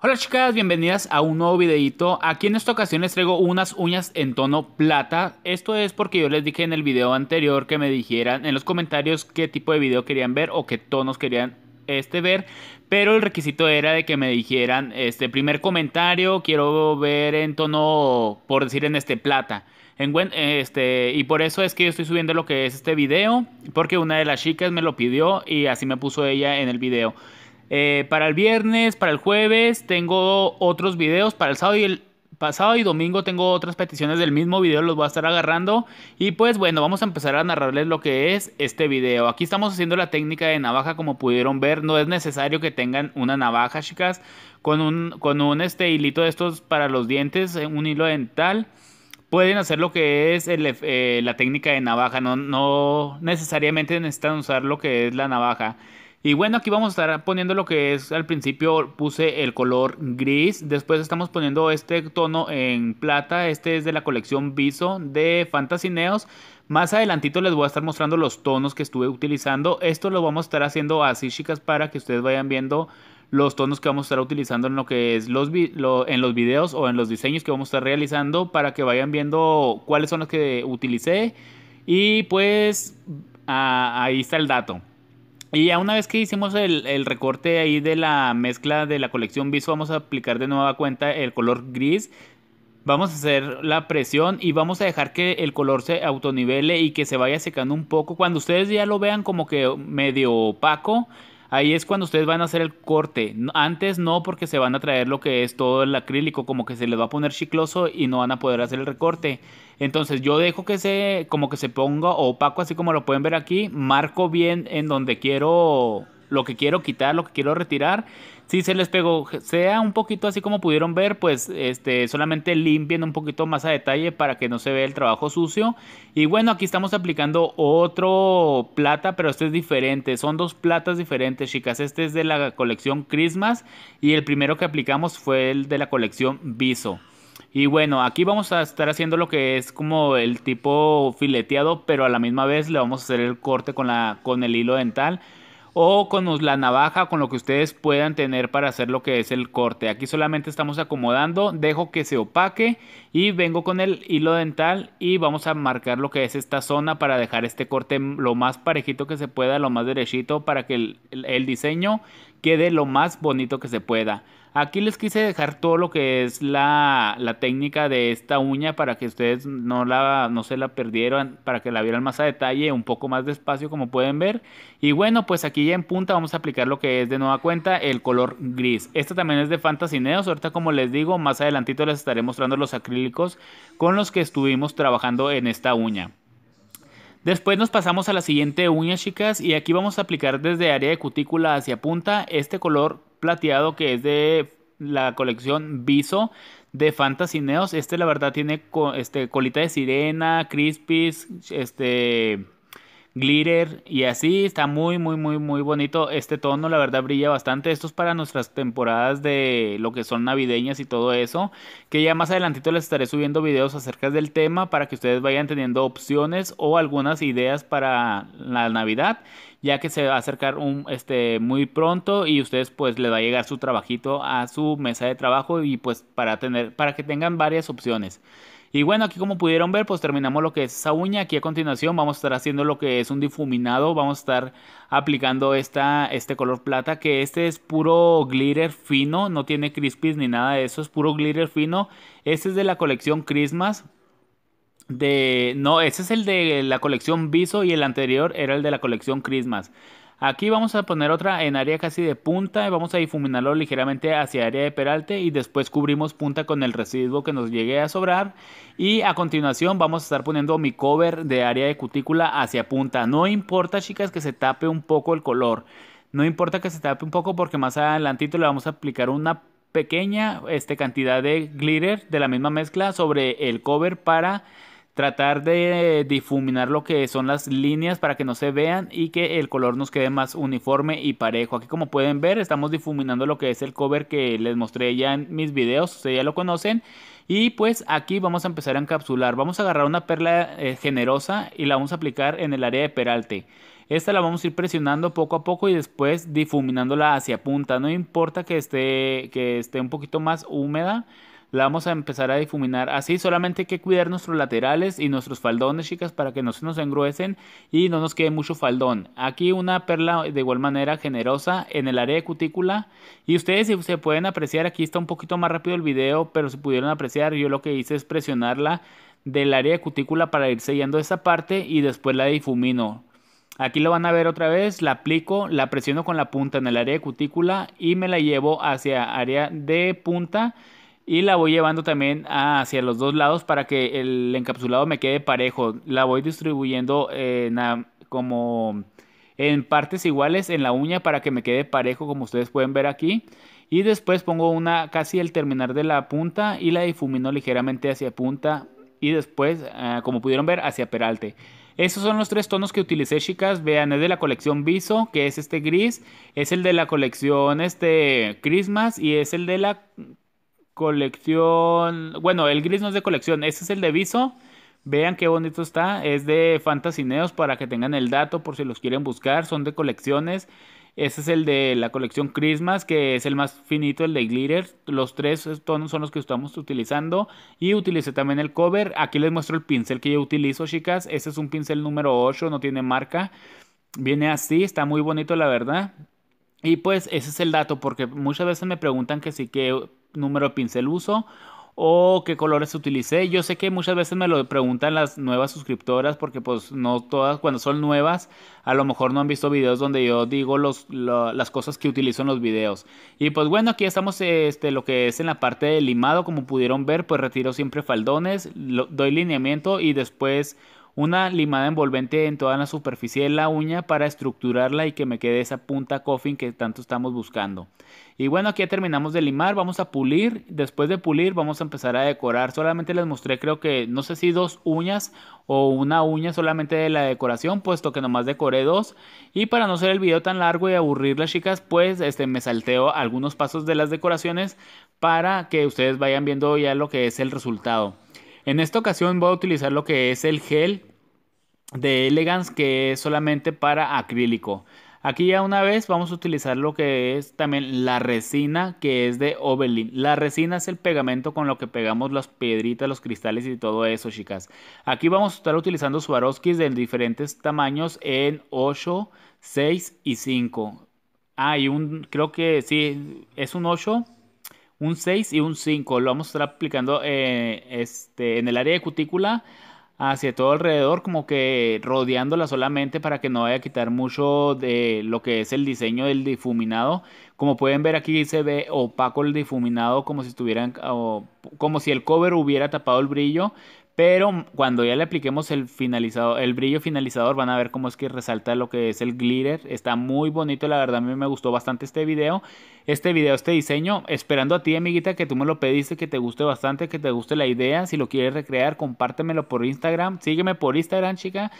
Hola chicas, bienvenidas a un nuevo videito. Aquí en esta ocasión les traigo unas uñas en tono plata. Esto es porque yo les dije en el video anterior que me dijeran en los comentarios qué tipo de video querían ver o qué tonos querían este ver, pero el requisito era de que me dijeran este primer comentario, quiero ver en tono por decir en este plata. Este, y por eso es que yo estoy subiendo lo que es este video, porque una de las chicas me lo pidió y así me puso ella en el video. Eh, para el viernes, para el jueves, tengo otros videos. Para el sábado y el pasado y domingo tengo otras peticiones del mismo video, los voy a estar agarrando. Y pues bueno, vamos a empezar a narrarles lo que es este video. Aquí estamos haciendo la técnica de navaja, como pudieron ver. No es necesario que tengan una navaja, chicas, con un, con un este hilito de estos para los dientes, un hilo dental pueden hacer lo que es eh, la técnica de navaja, no, no necesariamente necesitan usar lo que es la navaja. Y bueno, aquí vamos a estar poniendo lo que es, al principio puse el color gris, después estamos poniendo este tono en plata, este es de la colección Viso de Fantasy Neos. Más adelantito les voy a estar mostrando los tonos que estuve utilizando, esto lo vamos a estar haciendo así chicas para que ustedes vayan viendo los tonos que vamos a estar utilizando en lo que es los, en los videos o en los diseños que vamos a estar realizando para que vayan viendo cuáles son los que utilicé y pues ahí está el dato. Y ya una vez que hicimos el, recorte ahí de la mezcla de la colección viso vamos a aplicar de nueva cuenta el color gris. Vamos a hacer la presión y vamos a dejar que el color se autonivele y que se vaya secando un poco. Cuando ustedes ya lo vean como que medio opaco, Ahí es cuando ustedes van a hacer el corte. Antes no, porque se van a traer lo que es todo el acrílico, como que se les va a poner chicloso y no van a poder hacer el recorte. Entonces yo dejo que se, como que se ponga opaco, así como lo pueden ver aquí. Marco bien en donde quiero, lo que quiero quitar, lo que quiero retirar si se les pegó, sea un poquito así como pudieron ver, pues este, solamente limpien un poquito más a detalle para que no se vea el trabajo sucio. Y bueno, aquí estamos aplicando otro plata, pero este es diferente, son dos platas diferentes, chicas. Este es de la colección Christmas y el primero que aplicamos fue el de la colección Viso. Y bueno, aquí vamos a estar haciendo lo que es como el tipo fileteado, pero a la misma vez le vamos a hacer el corte con, la, con el hilo dental o con la navaja, con lo que ustedes puedan tener para hacer lo que es el corte. Aquí solamente estamos acomodando, dejo que se opaque y vengo con el hilo dental y vamos a marcar lo que es esta zona para dejar este corte lo más parejito que se pueda, lo más derechito para que el, diseño quede lo más bonito que se pueda. Aquí les quise dejar todo lo que es la, técnica de esta uña para que ustedes no, la, no se la perdieran, para que la vieran más a detalle, un poco más despacio como pueden ver. Y bueno, pues aquí ya en punta vamos a aplicar lo que es de nueva cuenta el color gris. Esta también es de Fantasy Neos, ahorita como les digo, más adelantito les estaré mostrando los acrílicos con los que estuvimos trabajando en esta uña. Después nos pasamos a la siguiente uña, chicas, y aquí vamos a aplicar desde área de cutícula hacia punta este color plateado que es de la colección Viso de Fantasy Neos. Este, la verdad, tiene este, colita de sirena, crispies, este glitter y así. Está muy, muy, muy, muy bonito. Este tono, la verdad, brilla bastante. Esto es para nuestras temporadas de lo que son navideñas y todo eso. Que ya más adelantito les estaré subiendo videos acerca del tema para que ustedes vayan teniendo opciones o algunas ideas para la Navidad. Ya que se va a acercar un, este, muy pronto y ustedes pues les va a llegar su trabajito a su mesa de trabajo y pues para tener para que tengan varias opciones. Y bueno, aquí como pudieron ver, pues terminamos lo que es esa uña. Aquí a continuación vamos a estar haciendo lo que es un difuminado. Vamos a estar aplicando esta, este color plata, que este es puro glitter fino. No tiene crispies ni nada de eso, es puro glitter fino. Este es de la colección Christmas. De, no, ese es el de la colección Viso y el anterior era el de la colección Christmas. Aquí vamos a poner otra en área casi de punta, y vamos a difuminarlo ligeramente hacia área de peralte y después cubrimos punta con el residuo que nos llegue a sobrar y a continuación vamos a estar poniendo mi cover de área de cutícula hacia punta. No importa chicas que se tape un poco el color, no importa que se tape un poco porque más adelantito le vamos a aplicar una pequeña este, cantidad de glitter de la misma mezcla sobre el cover para tratar de difuminar lo que son las líneas para que no se vean y que el color nos quede más uniforme y parejo. Aquí como pueden ver estamos difuminando lo que es el cover que les mostré ya en mis videos, ustedes ya lo conocen. Y pues aquí vamos a empezar a encapsular, vamos a agarrar una perla eh, generosa y la vamos a aplicar en el área de peralte. Esta la vamos a ir presionando poco a poco y después difuminándola hacia punta, no importa que esté, que esté un poquito más húmeda la vamos a empezar a difuminar así. Solamente hay que cuidar nuestros laterales y nuestros faldones, chicas, para que no se nos engruesen y no nos quede mucho faldón. Aquí una perla de igual manera generosa en el área de cutícula. Y ustedes si se pueden apreciar, aquí está un poquito más rápido el video, pero si pudieron apreciar, yo lo que hice es presionarla del área de cutícula para ir sellando esa parte y después la difumino. Aquí lo van a ver otra vez, la aplico, la presiono con la punta en el área de cutícula y me la llevo hacia área de punta y la voy llevando también hacia los dos lados para que el encapsulado me quede parejo. La voy distribuyendo en como en partes iguales en la uña para que me quede parejo como ustedes pueden ver aquí. Y después pongo una casi el terminar de la punta y la difumino ligeramente hacia punta y después, ah, como pudieron ver, hacia peralte. Esos son los tres tonos que utilicé, chicas. Vean, es de la colección Viso, que es este gris, es el de la colección este Christmas y es el de la colección. Bueno, el gris no es de colección, ese es el de Viso. Vean qué bonito está. Es de Fantasineos para que tengan el dato por si los quieren buscar. Son de colecciones. ese es el de la colección Christmas, que es el más finito, el de Glitter. Los tres tonos son los que estamos utilizando. Y utilicé también el cover. Aquí les muestro el pincel que yo utilizo, chicas. ese es un pincel número 8, no tiene marca. Viene así, está muy bonito, la verdad. Y pues ese es el dato, porque muchas veces me preguntan que sí, que número de pincel uso o qué colores utilicé. Yo sé que muchas veces me lo preguntan las nuevas suscriptoras porque pues no todas cuando son nuevas a lo mejor no han visto videos donde yo digo los, las cosas que utilizo en los videos. Y pues bueno, aquí estamos este, lo que es en la parte de limado como pudieron ver pues retiro siempre faldones, doy lineamiento y después una limada envolvente en toda la superficie de la uña para estructurarla y que me quede esa punta coffin que tanto estamos buscando. Y bueno, aquí ya terminamos de limar, vamos a pulir, después de pulir vamos a empezar a decorar. Solamente les mostré creo que no sé si dos uñas o una uña solamente de la decoración, puesto que nomás decoré dos. Y para no hacer el video tan largo y aburrirlas chicas, pues este, me salteo algunos pasos de las decoraciones para que ustedes vayan viendo ya lo que es el resultado. En esta ocasión voy a utilizar lo que es el gel de Elegance que es solamente para acrílico. Aquí ya una vez vamos a utilizar lo que es también la resina que es de Oberlin. La resina es el pegamento con lo que pegamos las piedritas, los cristales y todo eso, chicas. Aquí vamos a estar utilizando Swarovskis de diferentes tamaños en 8, 6 y 5. Hay ah, un, creo que sí, es un 8 un 6 y un 5. Lo vamos a estar aplicando eh, este, en el área de cutícula hacia todo alrededor, como que rodeándola solamente para que no vaya a quitar mucho de lo que es el diseño del difuminado. Como pueden ver aquí se ve opaco el difuminado como si estuvieran como si el cover hubiera tapado el brillo, pero cuando ya le apliquemos el, el brillo finalizador, van a ver cómo es que resalta lo que es el glitter. Está muy bonito, la verdad a mí me gustó bastante este video. Este video, este diseño, esperando a ti, amiguita, que tú me lo pediste, que te guste bastante, que te guste la idea. Si lo quieres recrear, compártemelo por Instagram. Sígueme por Instagram, chica.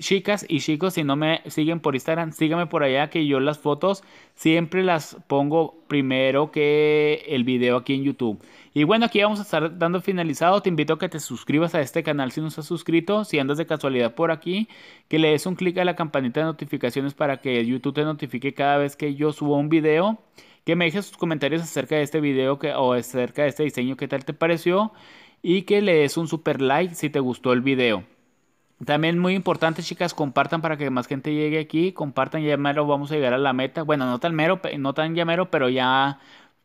chicas y chicos, si no me siguen por Instagram, sígueme por allá, que yo las fotos siempre las pongo primero que el video aquí en YouTube. Y bueno, aquí vamos a estar dando finalizado. Te invito a que te suscribas a este canal si no estás suscrito. Si andas de casualidad por aquí, que le des un clic a la campanita de notificaciones para que YouTube te notifique cada vez que yo subo un video. Que me dejes tus comentarios acerca de este video o acerca de este diseño, qué tal te pareció. Y que le des un super like si te gustó el video. También muy importante, chicas, compartan para que más gente llegue aquí. Compartan, ya mero vamos a llegar a la meta. Bueno, no tan mero, no tan ya pero ya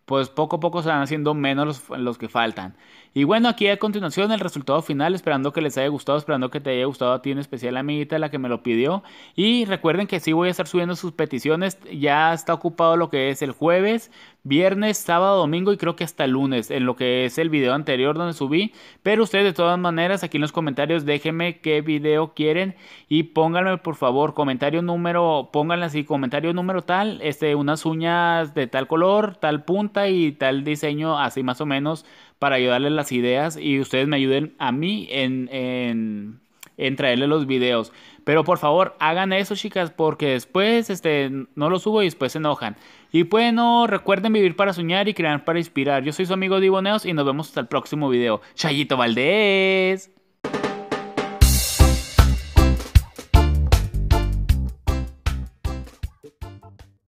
pues poco a poco se van haciendo menos los, los, que faltan. Y bueno, aquí a continuación el resultado final, esperando que les haya gustado, esperando que te haya gustado a ti en especial, amiguita, la que me lo pidió. Y recuerden que sí voy a estar subiendo sus peticiones, ya está ocupado lo que es el jueves, viernes, sábado, domingo y creo que hasta lunes en lo que es el video anterior donde subí. Pero ustedes de todas maneras aquí en los comentarios déjenme qué video quieren y pónganme por favor comentario número, pónganle así comentario número tal, este, unas uñas de tal color, tal punta y tal diseño así más o menos para ayudarles las ideas y ustedes me ayuden a mí en, en, en traerles los videos. Pero por favor, hagan eso, chicas, porque después este, no lo subo y después se enojan. Y bueno, recuerden vivir para soñar y crear para inspirar. Yo soy su amigo Diboneos y nos vemos hasta el próximo video. Chayito Valdés.